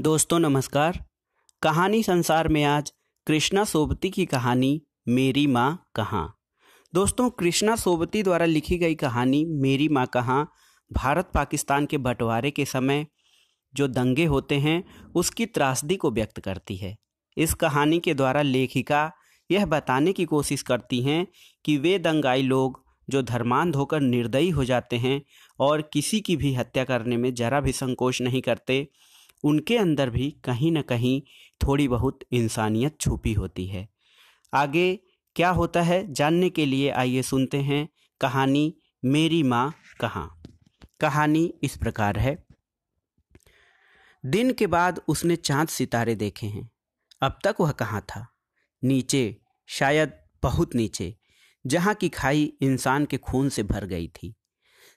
दोस्तों नमस्कार कहानी संसार में आज कृष्णा सोबती की कहानी मेरी माँ कहाँ दोस्तों कृष्णा सोबती द्वारा लिखी गई कहानी मेरी माँ कहाँ भारत पाकिस्तान के बंटवारे के समय जो दंगे होते हैं उसकी त्रासदी को व्यक्त करती है इस कहानी के द्वारा लेखिका यह बताने की कोशिश करती हैं कि वे दंगाई लोग जो धर्मांध होकर निर्दयी हो जाते हैं और किसी की भी हत्या करने में जरा भी संकोच नहीं करते उनके अंदर भी कहीं ना कहीं थोड़ी बहुत इंसानियत छुपी होती है आगे क्या होता है जानने के लिए आइए सुनते हैं कहानी मेरी माँ कहाँ कहानी इस प्रकार है दिन के बाद उसने चांद सितारे देखे हैं अब तक वह कहाँ था नीचे शायद बहुत नीचे जहाँ की खाई इंसान के खून से भर गई थी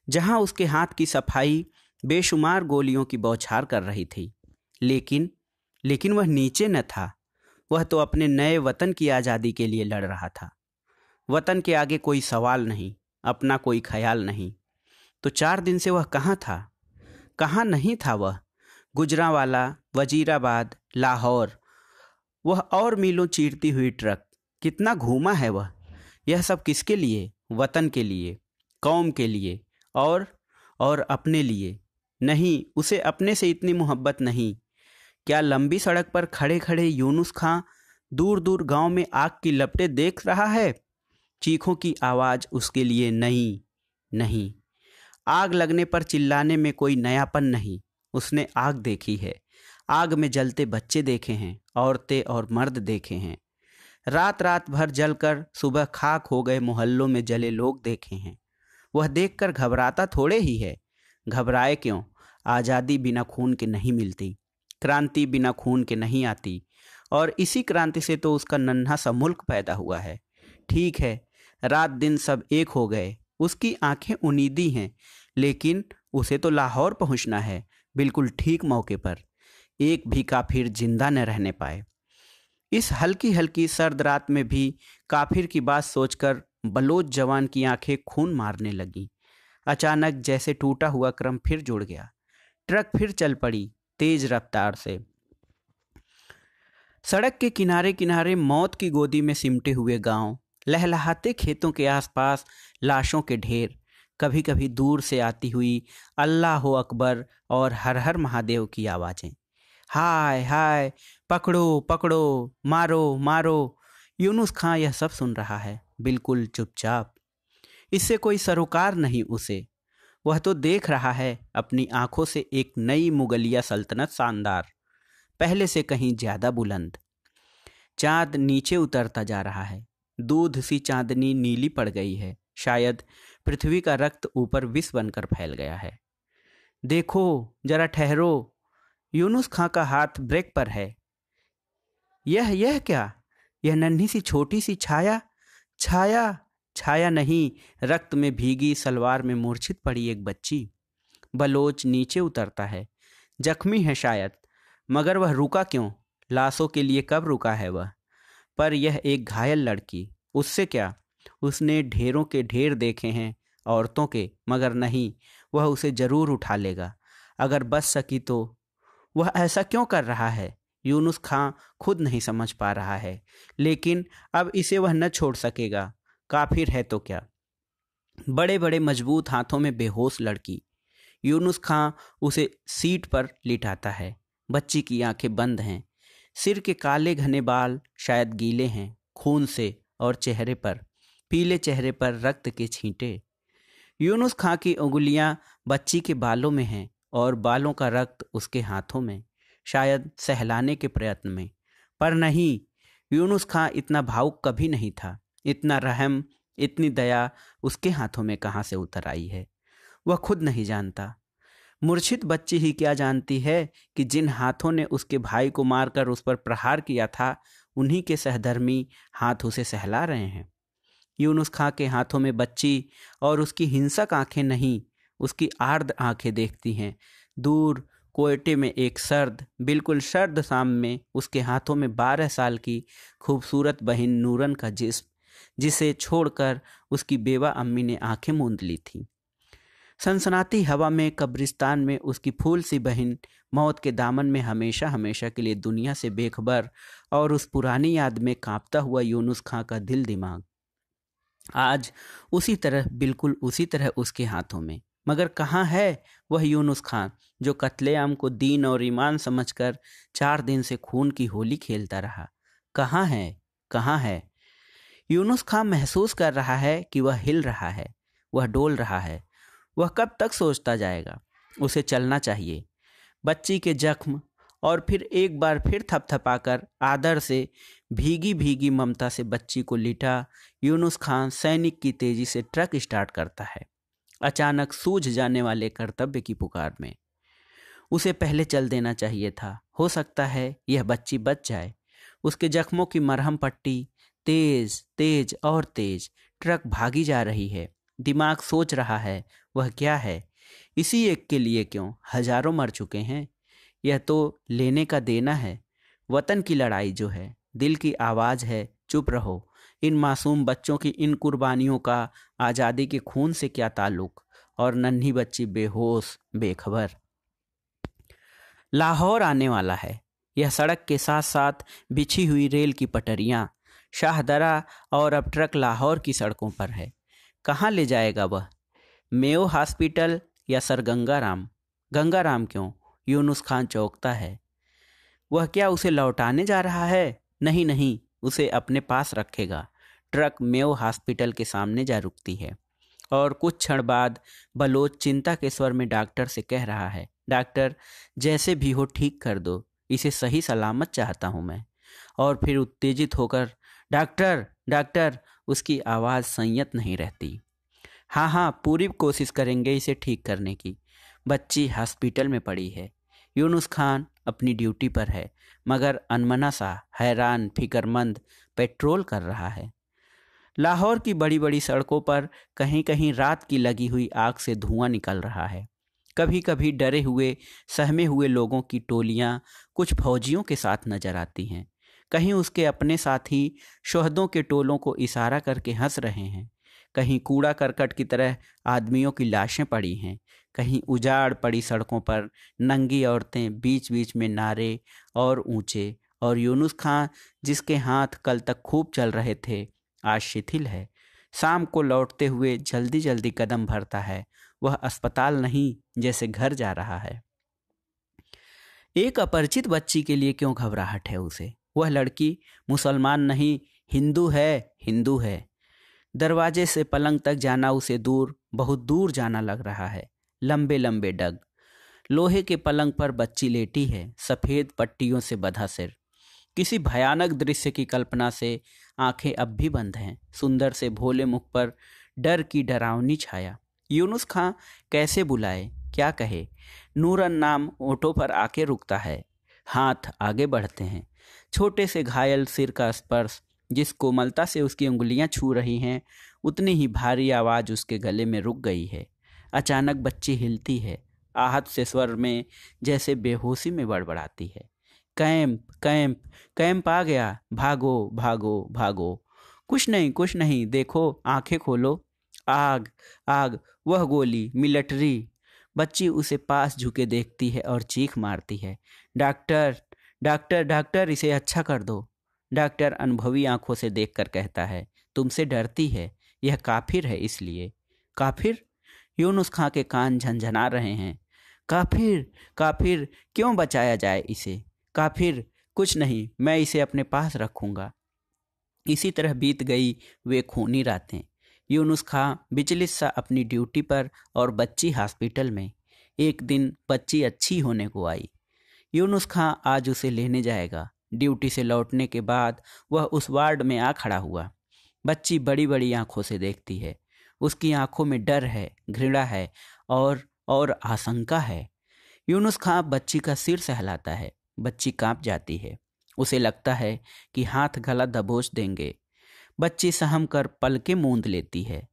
जहाँ उसके हाथ की सफाई बेशुमार गोलियों की बौछार कर रही थी लेकिन लेकिन वह नीचे न था वह तो अपने नए वतन की आज़ादी के लिए लड़ रहा था वतन के आगे कोई सवाल नहीं अपना कोई ख्याल नहीं तो चार दिन से वह कहाँ था कहाँ नहीं था वह गुजरावाला वजीराबाद लाहौर वह और मीलों चीरती हुई ट्रक कितना घूमा है वह यह सब किसके लिए वतन के लिए कौम के लिए और और अपने लिए नहीं उसे अपने से इतनी मोहब्बत नहीं क्या लंबी सड़क पर खड़े खड़े यूनुस खां दूर दूर गांव में आग की लपटे देख रहा है चीखों की आवाज़ उसके लिए नहीं नहीं आग लगने पर चिल्लाने में कोई नयापन नहीं उसने आग देखी है आग में जलते बच्चे देखे हैं औरतें और मर्द देखे हैं रात रात भर जलकर सुबह खाक हो गए मोहल्लों में जले लोग देखे हैं वह देखकर घबराता थोड़े ही है घबराए क्यों आज़ादी बिना खून के नहीं मिलती क्रांति बिना खून के नहीं आती और इसी क्रांति से तो उसका नन्हा सा मुल्क पैदा हुआ है ठीक है रात दिन सब एक हो गए उसकी आंखें उनीदी हैं लेकिन उसे तो लाहौर पहुंचना है बिल्कुल ठीक मौके पर एक भी काफिर जिंदा न रहने पाए इस हल्की हल्की सर्द रात में भी काफिर की बात सोचकर बलोच जवान की आंखें खून मारने लगीं अचानक जैसे टूटा हुआ क्रम फिर जुड़ गया ट्रक फिर चल पड़ी तेज रफ्तार से सड़क के किनारे किनारे मौत की गोदी में सिमटे हुए गांव, लहलहाते खेतों के आसपास लाशों के ढेर कभी कभी दूर से आती हुई अल्लाह अकबर और हर हर महादेव की आवाज़ें हाय हाय पकड़ो पकड़ो मारो मारो यूनुस खां यह सब सुन रहा है बिल्कुल चुपचाप इससे कोई सरोकार नहीं उसे वह तो देख रहा है अपनी आंखों से एक नई मुगलिया सल्तनत शानदार पहले से कहीं ज़्यादा बुलंद चांद नीचे उतरता जा रहा है दूध सी चांदनी नीली पड़ गई है शायद पृथ्वी का रक्त ऊपर विष बनकर फैल गया है देखो जरा ठहरो यूनुस खां का हाथ ब्रेक पर है यह यह क्या यह नन्ही सी छोटी सी छाया छाया छाया नहीं रक्त में भीगी सलवार में मूर्छित पड़ी एक बच्ची बलोच नीचे उतरता है जख्मी है शायद मगर वह रुका क्यों लाशों के लिए कब रुका है वह पर यह एक घायल लड़की उससे क्या उसने ढेरों के ढेर देखे हैं औरतों के मगर नहीं वह उसे जरूर उठा लेगा अगर बच सकी तो वह ऐसा क्यों कर रहा है यूनुस खां खुद नहीं समझ पा रहा है लेकिन अब इसे वह न छोड़ सकेगा काफिर है तो क्या बड़े बड़े मजबूत हाथों में बेहोश लड़की यूनुस खां उसे सीट पर लिटाता है बच्ची की आंखें बंद हैं सिर के काले घने बाल शायद गीले हैं खून से और चेहरे पर पीले चेहरे पर रक्त के छींटे यूनुस खां की उंगलियां बच्ची के बालों में हैं और बालों का रक्त उसके हाथों में शायद सहलाने के प्रयत्न में पर नहीं यूनुस खां इतना भावुक कभी नहीं था इतना रहम इतनी दया उसके हाथों में कहाँ से उतर आई है वह खुद नहीं जानता मूर्छित बच्ची ही क्या जानती है कि जिन हाथों ने उसके भाई को मारकर उस पर प्रहार किया था उन्हीं के सहधर्मी हाथ उसे सहला रहे हैं यूनुस खां के हाथों में बच्ची और उसकी हिंसक आंखें नहीं उसकी आर्द आंखें देखती हैं दूर कोयटे में एक सर्द बिल्कुल सर्द शाम में उसके हाथों में बारह साल की खूबसूरत बहन नूरन का जिस्म जिसे छोड़कर उसकी बेवा अम्मी ने आंखें मूंद ली थी सनसनाती हवा में कब्रिस्तान में उसकी फूल सी बहन मौत के दामन में हमेशा हमेशा के लिए दुनिया से बेखबर और उस पुरानी याद में कांपता हुआ यूनुस खां का दिल दिमाग आज उसी तरह बिल्कुल उसी तरह उसके हाथों में मगर कहाँ है वह यूनुस खान जो कत्लेआम को दीन और ईमान समझकर चार दिन से खून की होली खेलता रहा कहाँ है कहाँ है यूनुस खां महसूस कर रहा है कि वह हिल रहा है वह डोल रहा है वह कब तक सोचता जाएगा उसे चलना चाहिए बच्ची के जख्म और फिर एक बार फिर थपथपाकर आदर से भीगी भीगी ममता से बच्ची को लिटा यूनुस खान सैनिक की तेजी से ट्रक स्टार्ट करता है अचानक सूझ जाने वाले कर्तव्य की पुकार में उसे पहले चल देना चाहिए था हो सकता है यह बच्ची बच जाए उसके जख्मों की मरहम पट्टी तेज तेज और तेज ट्रक भागी जा रही है दिमाग सोच रहा है वह क्या है इसी एक के लिए क्यों हजारों मर चुके हैं यह तो लेने का देना है वतन की लड़ाई जो है दिल की आवाज़ है चुप रहो इन मासूम बच्चों की इन कुर्बानियों का आज़ादी के खून से क्या ताल्लुक और नन्ही बच्ची बेहोश बेखबर लाहौर आने वाला है यह सड़क के साथ साथ बिछी हुई रेल की पटरियाँ शाहदरा और अब ट्रक लाहौर की सड़कों पर है कहाँ ले जाएगा वह मेयो हॉस्पिटल या सर गंगाराम गंगाराम क्यों यूनुस खान चौंकता है वह क्या उसे लौटाने जा रहा है नहीं नहीं उसे अपने पास रखेगा ट्रक मेयो हॉस्पिटल के सामने जा रुकती है और कुछ क्षण बाद बलोच चिंता के स्वर में डॉक्टर से कह रहा है डॉक्टर जैसे भी हो ठीक कर दो इसे सही सलामत चाहता हूँ मैं और फिर उत्तेजित होकर डॉक्टर डॉक्टर उसकी आवाज़ संयत नहीं रहती हाँ हाँ पूरी कोशिश करेंगे इसे ठीक करने की बच्ची हॉस्पिटल में पड़ी है यूनुस खान अपनी ड्यूटी पर है मगर अनमना सा हैरान फिक्रमंद पेट्रोल कर रहा है लाहौर की बड़ी बड़ी सड़कों पर कहीं कहीं रात की लगी हुई आग से धुआं निकल रहा है कभी कभी डरे हुए सहमे हुए लोगों की टोलियां कुछ फौजियों के साथ नजर आती हैं कहीं उसके अपने साथी शोहदों के टोलों को इशारा करके हंस रहे हैं कहीं कूड़ा करकट की तरह आदमियों की लाशें पड़ी हैं कहीं उजाड़ पड़ी सड़कों पर नंगी औरतें बीच बीच में नारे और ऊंचे और यूनुस खां जिसके हाथ कल तक खूब चल रहे थे आज शिथिल है शाम को लौटते हुए जल्दी जल्दी कदम भरता है वह अस्पताल नहीं जैसे घर जा रहा है एक अपरिचित बच्ची के लिए क्यों घबराहट है उसे वह लड़की मुसलमान नहीं हिंदू है हिंदू है दरवाजे से पलंग तक जाना उसे दूर बहुत दूर जाना लग रहा है लंबे लंबे डग लोहे के पलंग पर बच्ची लेटी है सफ़ेद पट्टियों से बधा सिर किसी भयानक दृश्य की कल्पना से आंखें अब भी बंद हैं सुंदर से भोले मुख पर डर की डरावनी छाया यूनुस खां कैसे बुलाए क्या कहे नूरन नाम ओटो पर आके रुकता है हाथ आगे बढ़ते हैं छोटे से घायल सिर का स्पर्श जिस कोमलता से उसकी उंगलियां छू रही हैं उतनी ही भारी आवाज़ उसके गले में रुक गई है अचानक बच्ची हिलती है आहत से स्वर में जैसे बेहोशी में बड़बड़ाती है कैंप कैंप कैंप आ गया भागो भागो भागो कुछ नहीं कुछ नहीं देखो आंखें खोलो आग आग वह गोली मिलिट्री बच्ची उसे पास झुके देखती है और चीख मारती है डॉक्टर डॉक्टर डॉक्टर इसे अच्छा कर दो डॉक्टर अनुभवी आंखों से देखकर कहता है तुमसे डरती है यह काफिर है इसलिए काफिर यूनुस खां के कान झंझना रहे हैं काफिर काफिर क्यों बचाया जाए इसे काफिर कुछ नहीं मैं इसे अपने पास रखूंगा इसी तरह बीत गई वे खूनी रातें यूनुस खां बिचलिस सा अपनी ड्यूटी पर और बच्ची हॉस्पिटल में एक दिन बच्ची अच्छी होने को आई यूनुस खां आज उसे लेने जाएगा ड्यूटी से लौटने के बाद वह उस वार्ड में आ खड़ा हुआ बच्ची बड़ी बड़ी आंखों से देखती है उसकी आंखों में डर है घृणा है और और आशंका है यूनुस खां बच्ची का सिर सहलाता है बच्ची कांप जाती है उसे लगता है कि हाथ गला दबोच देंगे बच्ची सहम कर पल के मूंद लेती है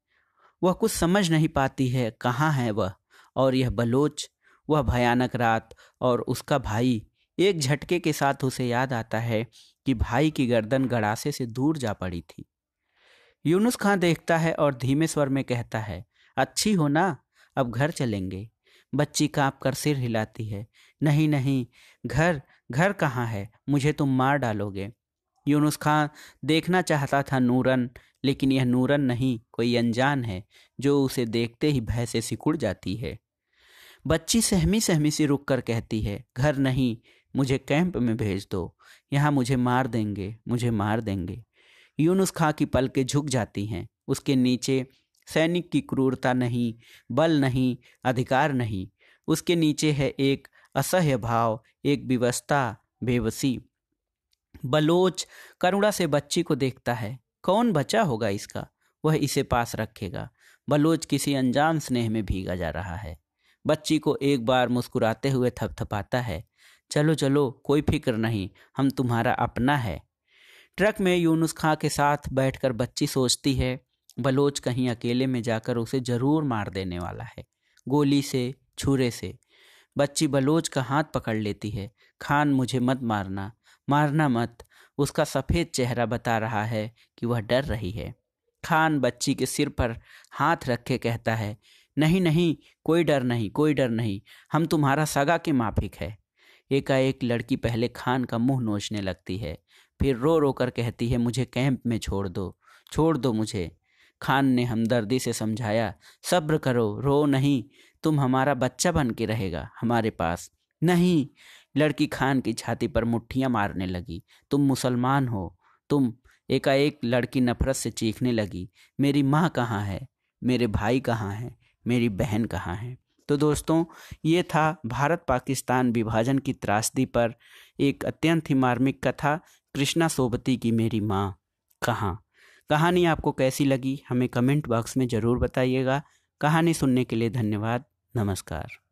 वह कुछ समझ नहीं पाती है कहाँ है वह और यह बलोच वह भयानक रात और उसका भाई एक झटके के साथ उसे याद आता है कि भाई की गर्दन गड़ासे से दूर जा पड़ी थी यूनुस खां देखता है और धीमे स्वर में कहता है अच्छी हो ना अब घर चलेंगे बच्ची कांप कर सिर हिलाती है नहीं नहीं घर घर कहाँ है मुझे तुम मार डालोगे यूनुस खां देखना चाहता था नूरन लेकिन यह नूरन नहीं कोई अनजान है जो उसे देखते ही भय से सिकुड़ जाती है बच्ची सहमी सहमी सी रुक कर कहती है घर नहीं मुझे कैंप में भेज दो यहाँ मुझे मार देंगे मुझे मार देंगे यूनुस खां की पलकें झुक जाती हैं उसके नीचे सैनिक की क्रूरता नहीं बल नहीं अधिकार नहीं उसके नीचे है एक असह्य भाव एक विवस्था बेबसी बलोच करुणा से बच्ची को देखता है कौन बचा होगा इसका वह इसे पास रखेगा बलोच किसी अनजान स्नेह में भीगा जा रहा है बच्ची को एक बार मुस्कुराते हुए थपथपाता है चलो चलो कोई फिक्र नहीं हम तुम्हारा अपना है ट्रक में यूनुस खां के साथ बैठकर बच्ची सोचती है बलोच कहीं अकेले में जाकर उसे ज़रूर मार देने वाला है गोली से छुरे से बच्ची बलोच का हाथ पकड़ लेती है खान मुझे मत मारना मारना मत उसका सफ़ेद चेहरा बता रहा है कि वह डर रही है खान बच्ची के सिर पर हाथ रखे कहता है नहीं नहीं कोई डर नहीं कोई डर नहीं हम तुम्हारा सगा के माफिक है एकाएक लड़की पहले खान का मुंह नोचने लगती है फिर रो रो कर कहती है मुझे कैंप में छोड़ दो छोड़ दो मुझे खान ने हमदर्दी से समझाया सब्र करो रो नहीं तुम हमारा बच्चा बन के रहेगा हमारे पास नहीं लड़की खान की छाती पर मुठ्ठियाँ मारने लगी तुम मुसलमान हो तुम एकाएक लड़की नफरत से चीखने लगी मेरी माँ कहाँ है मेरे भाई कहाँ हैं मेरी बहन कहाँ है तो दोस्तों ये था भारत पाकिस्तान विभाजन की त्रासदी पर एक अत्यंत ही मार्मिक कथा कृष्णा सोबती की मेरी माँ कहाँ कहानी आपको कैसी लगी हमें कमेंट बॉक्स में ज़रूर बताइएगा कहानी सुनने के लिए धन्यवाद नमस्कार